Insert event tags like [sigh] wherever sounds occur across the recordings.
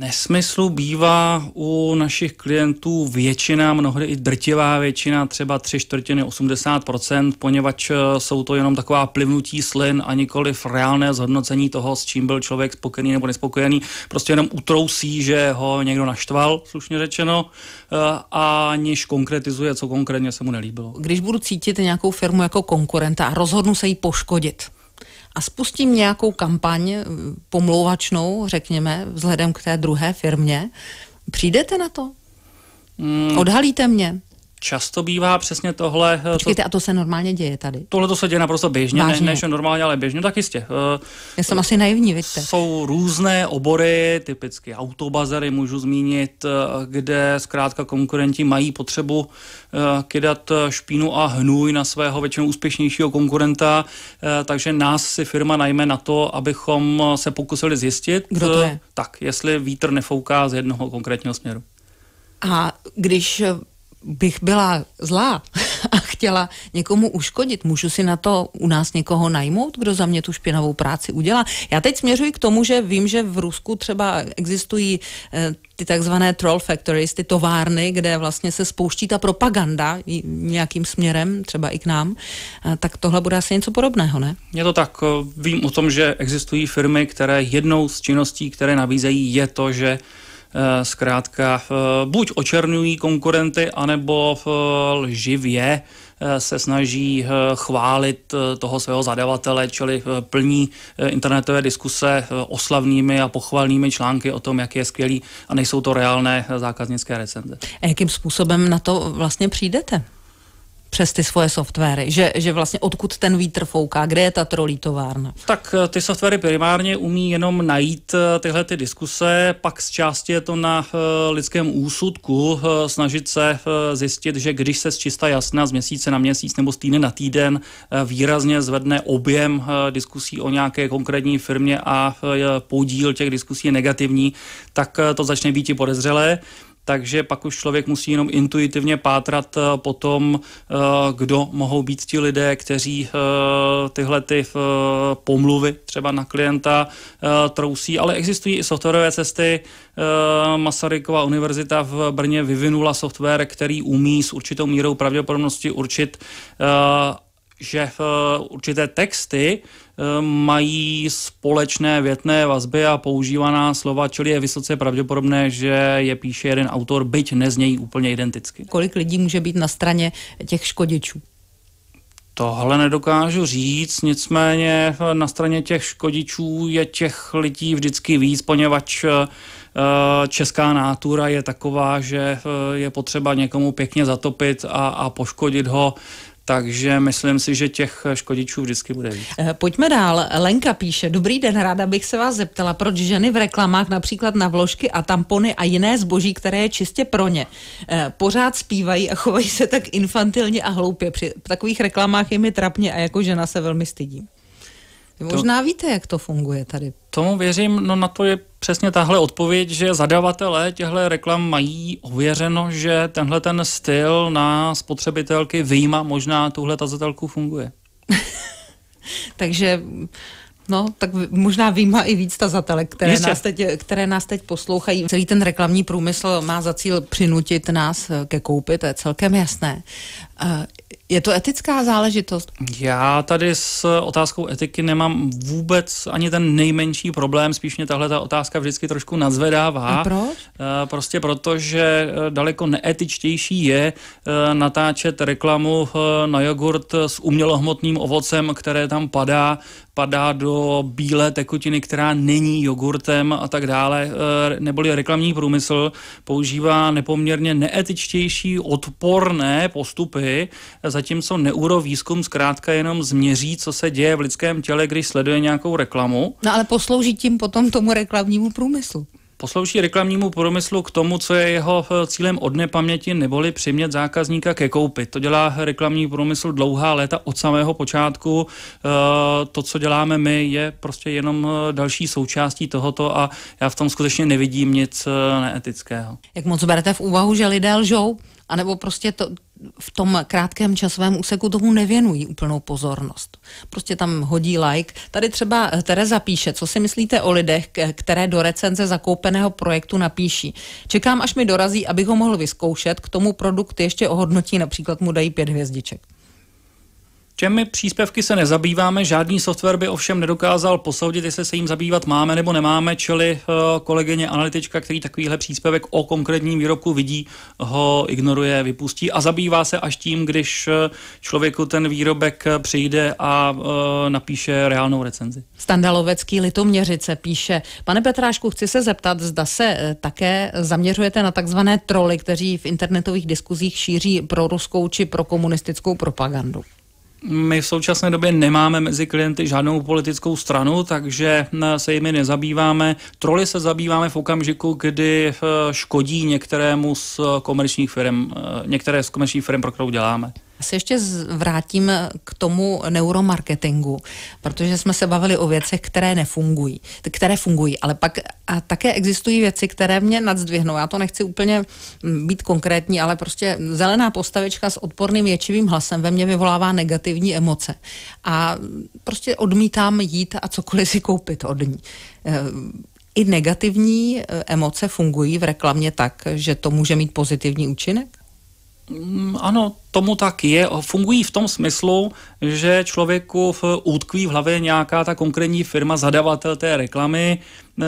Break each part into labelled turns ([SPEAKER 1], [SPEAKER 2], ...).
[SPEAKER 1] Nesmyslu bývá u našich klientů většina, mnohdy i drtivá většina, třeba tři čtvrtiny, 80%, poněvadž eh, jsou to jenom taková plivnutí slin a nikoli reálné zhodnocení toho, s čím byl člověk spokojený nebo nespokojený. Prostě jenom utrousí, že ho někdo naštval, slušně řečeno, eh, a niž konkretizuje, co konkrétně se mu
[SPEAKER 2] nelíbilo. Když budu cítit nějakou firmu jako konkurenta a rozhodnu se jí poškodit, a spustím nějakou kampaň eh, pomlouvačnou, řekněme, vzhledem k té druhé firmě, přijdete na to? Hmm. Odhalíte mě?
[SPEAKER 1] často bývá přesně tohle. Eh, Počkejte,
[SPEAKER 2] to, a to se normálně děje tady?
[SPEAKER 1] Tohle to se děje naprosto běžně, Vážně. ne, než normálně, ale běžně, tak jistě. Eh,
[SPEAKER 2] Já jsem uh, asi naivní,
[SPEAKER 1] vidíte. Jsou různé obory, typicky autobazery můžu zmínit, eh, kde zkrátka konkurenti mají potřebu uh, kydat špínu a hnůj na svého většinou úspěšnějšího konkurenta, uh, takže nás si firma najme na to, abychom se pokusili zjistit, kdo to je. Tak, jestli vítr nefouká z jednoho konkrétního směru.
[SPEAKER 2] A když bych byla zlá [laughs] a chtěla někomu uškodit, můžu si na to u nás někoho najmout, kdo za mě tu špinavou práci udělá. Já teď směřuji k tomu, že vím, že v Rusku třeba existují eh, ty takzvané troll factories, ty továrny, kde vlastně se spouští ta propaganda nějakým směrem, třeba i k nám, eh, tak tohle bude asi něco podobného, ne?
[SPEAKER 1] Je to tak. Eh, vím o tom, že existují firmy, které jednou z činností, které nabízejí, je to, že Eh, zkrátka eh, buď očernují konkurenty, anebo eh, lživě se snaží chválit toho svého zadavatele, čili plní internetové diskuse oslavnými a pochvalnými články o tom, jak je skvělý a nejsou to reálné zákaznické recenze.
[SPEAKER 2] A jakým způsobem na to vlastně přijdete? přes ty svoje softwary, že, že vlastně odkud ten vítr fouká, kde je ta trolí továrna?
[SPEAKER 1] Tak eh, ty softwary primárně umí jenom najít eh, tyhle ty diskuse, pak z části je to na eh, lidském úsudku snažit se zjistit, že když se z čista jasna z měsíce na měsíc nebo z týdne na týden výrazně zvedne objem diskusí o nějaké konkrétní firmě a podíl těch diskusí je negativní, tak to začne být i podezřelé takže pak už člověk musí jenom intuitivně pátrat eh, po tom, eh, kdo mohou být ti lidé, kteří eh, tyhle ty pomluvy třeba na klienta trousí, ale existují i softwarové cesty. Masarykova univerzita v Brně vyvinula software, který umí s určitou mírou pravděpodobnosti určit že eh, určité texty eh, mají společné větné vazby a používaná slova, čili je vysoce pravděpodobné, že je píše jeden autor, byť neznějí úplně identicky.
[SPEAKER 2] Kolik lidí může být na straně těch škodičů?
[SPEAKER 1] Tohle nedokážu říct, nicméně eh, na straně těch škodičů je těch lidí vždycky víc, poněvadž česká nátura je taková, že je potřeba někomu pěkně zatopit a, a poškodit ho takže myslím si, že těch eh, škodičů vždycky bude víc.
[SPEAKER 2] Eh, pojďme dál. Lenka píše, dobrý den, ráda bych se vás zeptala, proč ženy v reklamách například na vložky a tampony a jiné zboží, které je čistě pro ně, eh, pořád zpívají a chovají se tak infantilně a hloupě. Při takových reklamách je mi trapně a jako žena se velmi stydím. Vy možná to, víte, jak to funguje tady.
[SPEAKER 1] Tomu věřím, no na to je přesně tahle odpověď, že zadavatelé těchto reklam mají ověřeno, že tenhle ten styl na spotřebitelky vyjíma možná tuhle tazatelku funguje. [laughs]
[SPEAKER 2] Takže No, tak možná výjima i víc tazatelek, které nás, teď, které nás teď poslouchají. Celý ten reklamní průmysl má za cíl přinutit nás eh, ke koupi, to je celkem jasné. Eh, je to etická záležitost?
[SPEAKER 1] Já tady s otázkou etiky nemám vůbec ani ten nejmenší problém, spíš mě tahle ta otázka vždycky trošku nadzvedává. A proč? Eh, prostě proto, že eh, daleko neetičtější je eh, natáčet reklamu na jogurt s umělohmotným ovocem, které tam padá, spadá do bílé tekutiny, která není jogurtem a tak dále, eh, neboli reklamní průmysl používá nepoměrně neetičtější, odporné postupy, zatímco neurovýzkum zkrátka jenom změří, co se děje v lidském těle, když sleduje nějakou reklamu.
[SPEAKER 2] No ale poslouží tím potom tomu reklamnímu průmyslu.
[SPEAKER 1] Poslouší reklamnímu průmyslu k tomu, co je jeho eh, cílem od nepaměti, neboli přimět zákazníka ke koupi. To dělá reklamní průmysl dlouhá léta od samého počátku. Eh, to, co děláme my, je prostě jenom eh, další součástí tohoto a já v tom skutečně nevidím nic neetického.
[SPEAKER 2] Jak moc berete v úvahu, že lidé lžou? A nebo prostě to, v tom krátkém časovém úseku tomu nevěnují úplnou pozornost. Prostě tam hodí like. Tady třeba eh, Tereza píše, co si myslíte o lidech, které do recenze zakoupeného projektu napíší. Čekám, až mi dorazí, abych ho mohl vyzkoušet, k tomu produkt ještě ohodnotí, například mu dají pět hvězdiček.
[SPEAKER 1] Těmi příspěvky se nezabýváme, žádný software by ovšem nedokázal posoudit, jestli se jim zabývat máme nebo nemáme, čili eh, kolegyně analytička, který takovýhle příspěvek o konkrétním výrobku vidí, ho ignoruje, vypustí a zabývá se až tím, když eh, člověku ten výrobek eh, přijde a napíše reálnou recenzi.
[SPEAKER 2] Standalovecký litoměřice píše, pane Petrášku, chci se zeptat, zda se také zaměřujete na takzvané troly, kteří v internetových diskuzích šíří ruskou či komunistickou propagandu.
[SPEAKER 1] My v současné době nemáme mezi klienty žádnou politickou stranu, takže eh, se jimi nezabýváme. Troly se zabýváme v okamžiku, kdy eh, škodí některému z komerčních firm, eh, některé z komerčních firm, pro kterou děláme
[SPEAKER 2] se ještě vrátím k tomu neuromarketingu, protože jsme se bavili o věcech, které nefungují, které fungují, ale pak a také existují věci, které mě nadzdvihnou. Já to nechci úplně mm, být konkrétní, ale prostě zelená postavička s odporným ječivým hlasem ve mně vyvolává negativní emoce. A prostě odmítám jít a cokoliv si koupit od ní. Eh, I negativní eh, emoce fungují v reklamě tak, že to může mít pozitivní účinek? Mm, ano,
[SPEAKER 1] tomu tak je, fungují v tom smyslu, že člověku v útkví v hlavě nějaká ta konkrétní firma, zadavatel té reklamy, eh,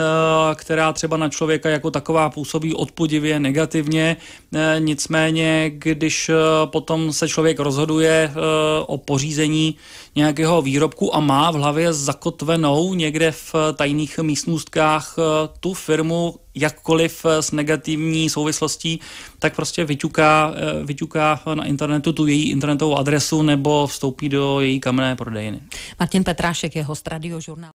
[SPEAKER 1] která třeba na člověka jako taková působí odpudivě, negativně. Eh, nicméně, když eh, potom se člověk rozhoduje o pořízení nějakého výrobku a má v hlavě zakotvenou někde v tajných místnostkách tu firmu, jakkoliv s negativní souvislostí, tak prostě vyťuká, vyťuká na internet internetu tu její internetovou adresu nebo vstoupí do její kamenné prodejny.
[SPEAKER 2] Martin Petrášek je host radiožurnálu.